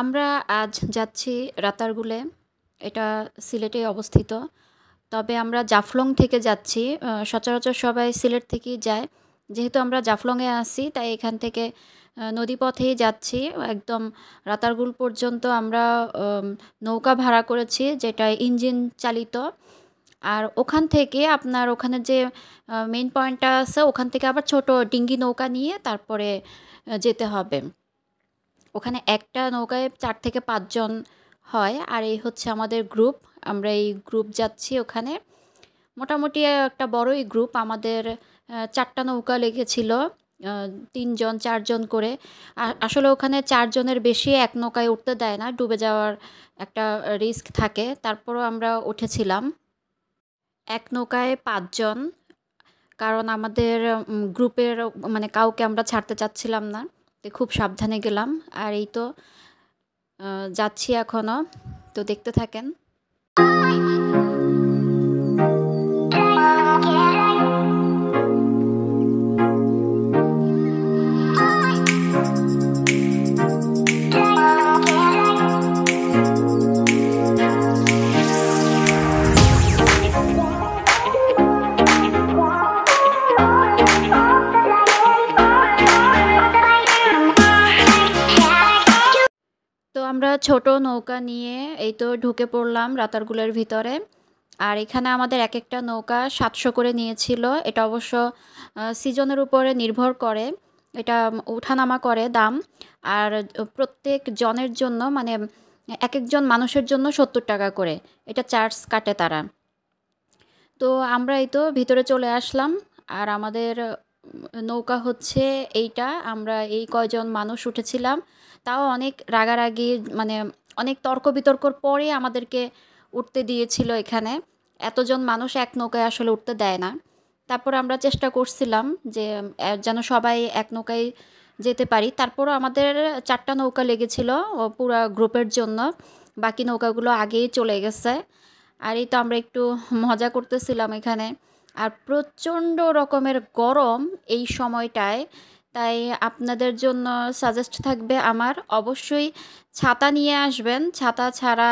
আমরা আজ যাচ্ছি রাতারগুলে এটা সিলেটে অবস্থিত তবে আমরা জাফলং থেকে যাচ্ছি সচরাচর সবাই সিলেট থেকেই যায় যেহেতু আমরা জাফলংয়ে আসি তাই এখান থেকে নদীপথেই যাচ্ছি একদম রাতারগুল পর্যন্ত আমরা নৌকা ভাড়া করেছি যেটা ইঞ্জিন চালিত আর ওখান থেকে আপনার ওখানে যে মেন পয়েন্টটা আছে ওখান থেকে আবার ছোট ডিঙ্গি নৌকা নিয়ে তারপরে যেতে হবে ওখানে একটা নৌকায় চার থেকে পাঁচজন হয় আর এই হচ্ছে আমাদের গ্রুপ আমরা এই গ্রুপ যাচ্ছি ওখানে মোটামুটি একটা বড়ই গ্রুপ আমাদের চারটা নৌকা লেগেছিল তিনজন চারজন করে আসলে ওখানে চারজনের বেশি এক নৌকায় উঠতে দেয় না ডুবে যাওয়ার একটা রিস্ক থাকে তারপরও আমরা উঠেছিলাম এক নৌকায় পাঁচজন কারণ আমাদের গ্রুপের মানে কাউকে আমরা ছাড়তে চাচ্ছিলাম না তো খুব সাবধানে গেলাম আর এই তো যাচ্ছি এখনও তো দেখতে থাকেন আমরা ছোট নৌকা নিয়ে এই তো ঢুকে পড়লাম রাতারগুলের ভিতরে আর এখানে আমাদের এক একটা নৌকা সাতশো করে নিয়েছিল এটা অবশ্য সিজনের উপরে নির্ভর করে এটা উঠানামা করে দাম আর প্রত্যেক জনের জন্য মানে এক একজন মানুষের জন্য সত্তর টাকা করে এটা চার্জ কাটে তারা তো আমরা এই তো ভিতরে চলে আসলাম আর আমাদের নৌকা হচ্ছে এইটা আমরা এই কয়জন মানুষ উঠেছিলাম তাও অনেক রাগারাগি মানে অনেক তর্ক বিতর্কর পরে আমাদেরকে উঠতে দিয়েছিল এখানে এতজন মানুষ এক নৌকায় আসলে উঠতে দেয় না তারপর আমরা চেষ্টা করছিলাম যে যেন সবাই এক নৌকায় যেতে পারি তারপরও আমাদের চারটা নৌকা লেগেছিল পুরা গ্রুপের জন্য বাকি নৌকাগুলো আগেই চলে গেছে আর এই তো আমরা একটু মজা করতেছিলাম এখানে আর প্রচণ্ড রকমের গরম এই সময়টায় তাই আপনাদের জন্য সাজেস্ট থাকবে আমার অবশ্যই ছাতা নিয়ে আসবেন ছাতা ছাড়া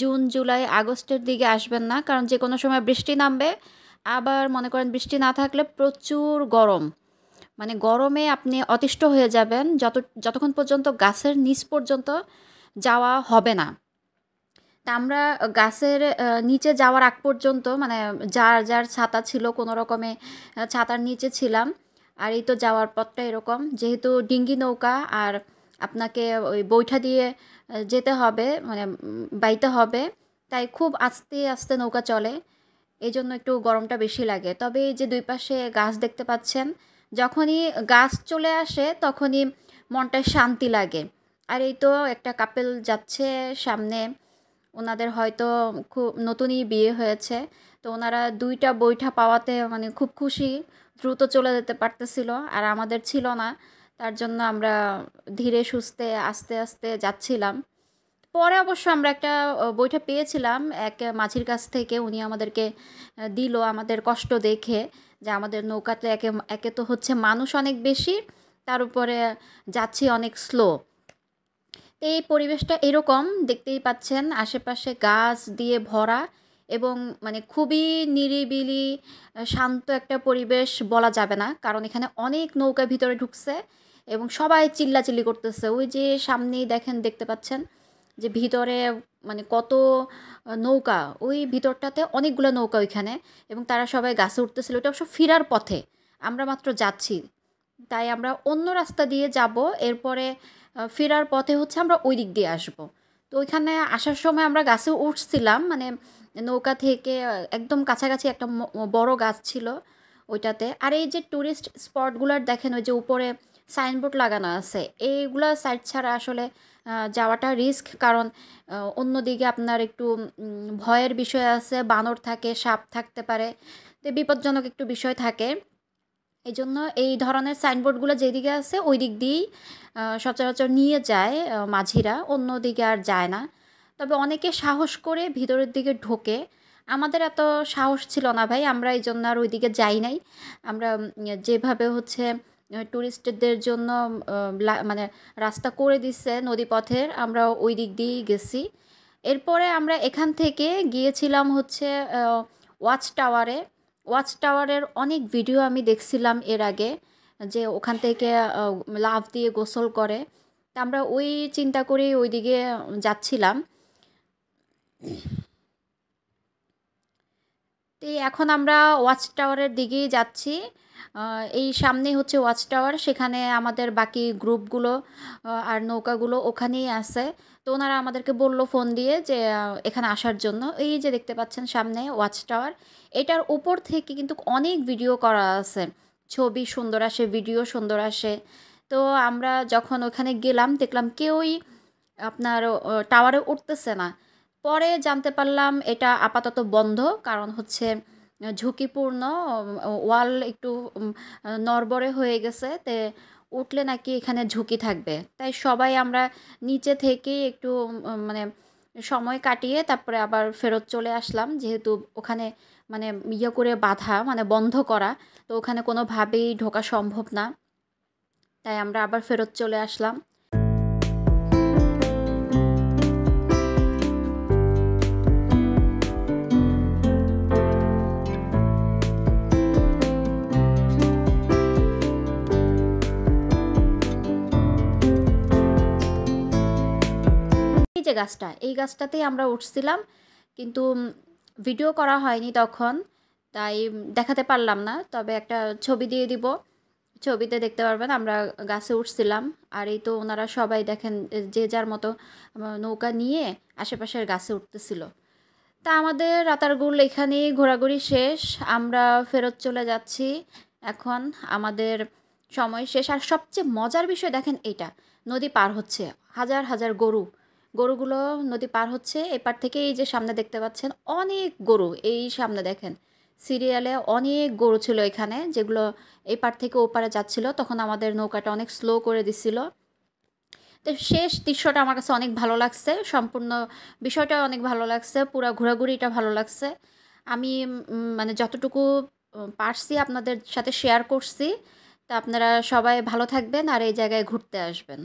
জুন জুলাই আগস্টের দিকে আসবেন না কারণ যে কোনো সময় বৃষ্টি নামবে আবার মনে করেন বৃষ্টি না থাকলে প্রচুর গরম মানে গরমে আপনি অতিষ্ঠ হয়ে যাবেন যত যতক্ষণ পর্যন্ত গাছের নিচ পর্যন্ত যাওয়া হবে না তা আমরা গাছের নিচে যাওয়ার আগ পর্যন্ত মানে যার যার ছাতা ছিল কোনো রকমে ছাতার নিচে ছিলাম আর এই তো যাওয়ার পথটা এরকম যেহেতু ডিঙ্গি নৌকা আর আপনাকে ওই বৈঠা দিয়ে যেতে হবে মানে বাইতে হবে তাই খুব আস্তে আস্তে নৌকা চলে এই জন্য একটু গরমটা বেশি লাগে তবে এই যে দুই পাশে গাছ দেখতে পাচ্ছেন যখনই গাছ চলে আসে তখনই মনটায় শান্তি লাগে আর এই তো একটা কাপেল যাচ্ছে সামনে ওনাদের হয়তো খুব নতুনই বিয়ে হয়েছে তো ওনারা দুইটা বইটা পাওয়াতে মানে খুব খুশি দ্রুত চলে যেতে পারতেছিল আর আমাদের ছিল না তার জন্য আমরা ধীরে সুস্থে আস্তে আস্তে যাচ্ছিলাম পরে অবশ্য আমরা একটা বইটা পেয়েছিলাম এক মাঝির কাছ থেকে উনি আমাদেরকে দিল আমাদের কষ্ট দেখে যে আমাদের নৌকাতে একে একে তো হচ্ছে মানুষ অনেক বেশি তার উপরে যাচ্ছি অনেক স্লো এই পরিবেশটা এরকম দেখতেই পাচ্ছেন আশেপাশে গাছ দিয়ে ভরা এবং মানে খুবই নিরিবিলি শান্ত একটা পরিবেশ বলা যাবে না কারণ এখানে অনেক নৌকা ভিতরে ঢুকছে এবং সবাই চিল্লাচিল্লি করতেছে ওই যে সামনেই দেখেন দেখতে পাচ্ছেন যে ভিতরে মানে কত নৌকা ওই ভিতরটাতে অনেকগুলো নৌকা ওইখানে এবং তারা সবাই গাছে উঠতেছিল ওটা অবশ্য ফিরার পথে আমরা মাত্র যাচ্ছি তাই আমরা অন্য রাস্তা দিয়ে যাব এরপরে ফেরার পথে হচ্ছে আমরা ওই দিক দিয়ে আসব তো ওইখানে আসার সময় আমরা গাছে উঠছিলাম মানে নৌকা থেকে একদম কাছাকাছি একটা বড় গাছ ছিল ওইটাতে আর এই যে ট্যুরিস্ট স্পটগুলোর দেখেন ওই যে উপরে সাইনবোর্ড লাগানো আছে এইগুলো সাইড ছাড়া আসলে যাওয়াটা রিস্ক কারণ অন্যদিকে আপনার একটু ভয়ের বিষয় আছে বানর থাকে সাপ থাকতে পারে তো বিপজ্জনক একটু বিষয় থাকে এই জন্য এই ধরনের সাইনবোর্ডগুলো যেদিকে আছে ওই দিক দিয়েই সচরাচর নিয়ে যায় মাঝিরা অন্য দিকে আর যায় না তবে অনেকে সাহস করে ভিতরের দিকে ঢোকে আমাদের এত সাহস ছিল না ভাই আমরা এই জন্য আর ওইদিকে যাই নাই আমরা যেভাবে হচ্ছে ট্যুরিস্টদের জন্য মানে রাস্তা করে দিচ্ছে নদীপথের আমরা ওই দিক দিয়েই গেছি এরপরে আমরা এখান থেকে গিয়েছিলাম হচ্ছে ওয়াচ টাওয়ারে ওয়াচ টাওয়ারের অনেক ভিডিও আমি দেখছিলাম এর আগে যে ওখান থেকে লাভ দিয়ে গোসল করে তা আমরা ওই চিন্তা ওই ওইদিকে যাচ্ছিলাম তো এখন আমরা ওয়াচ টাওয়ারের দিকেই যাচ্ছি এই সামনে হচ্ছে ওয়াচ টাওয়ার সেখানে আমাদের বাকি গ্রুপগুলো আর নৌকাগুলো ওখানেই আছে তো ওনারা আমাদেরকে বলল ফোন দিয়ে যে এখানে আসার জন্য এই যে দেখতে পাচ্ছেন সামনে ওয়াচ টাওয়ার এটার উপর থেকে কিন্তু অনেক ভিডিও করা আছে ছবি সুন্দর আসে ভিডিও সুন্দর আসে তো আমরা যখন ওখানে গেলাম দেখলাম কেউই আপনার টাওয়ারে উঠতেছে না পরে জানতে পারলাম এটা আপাতত বন্ধ কারণ হচ্ছে ঝুঁকিপূর্ণ ওয়াল একটু নরবরে হয়ে গেছে তে উঠলে নাকি এখানে ঝুঁকি থাকবে তাই সবাই আমরা নিচে থেকেই একটু মানে সময় কাটিয়ে তারপরে আবার ফেরত চলে আসলাম যেহেতু ওখানে মানে ইয়ে করে বাধা মানে বন্ধ করা তো ওখানে কোনোভাবেই ঢোকা সম্ভব না তাই আমরা আবার ফেরত চলে আসলাম যে গাছটা এই গাছটাতেই আমরা উঠছিলাম কিন্তু ভিডিও করা হয়নি তখন তাই দেখাতে পারলাম না তবে একটা ছবি দিয়ে দিব ছবিতে দেখতে পারবেন আমরা গাছে উঠছিলাম আর এই তো ওনারা সবাই দেখেন যে যার মতো নৌকা নিয়ে আশেপাশের গাছে উঠতেছিল তা আমাদের রাতারগুল এখানেই ঘোরাঘুরি শেষ আমরা ফেরত চলে যাচ্ছি এখন আমাদের সময় শেষ আর সবচেয়ে মজার বিষয় দেখেন এটা নদী পার হচ্ছে হাজার হাজার গরু গরুগুলো নদী পার হচ্ছে এপার থেকে এই যে সামনে দেখতে পাচ্ছেন অনেক গরু এই সামনে দেখেন সিরিয়ালে অনেক গরু ছিল এখানে যেগুলো এপার থেকে ওপারে যাচ্ছিল তখন আমাদের নৌকাটা অনেক স্লো করে দিছিল তো শেষ দৃশ্যটা আমার কাছে অনেক ভালো লাগছে সম্পূর্ণ বিষয়টা অনেক ভালো লাগছে পুরো ঘোরাঘুরিটা ভালো লাগছে আমি মানে যতটুকু পারছি আপনাদের সাথে শেয়ার করছি তা আপনারা সবাই ভালো থাকবেন আর এই জায়গায় ঘুরতে আসবেন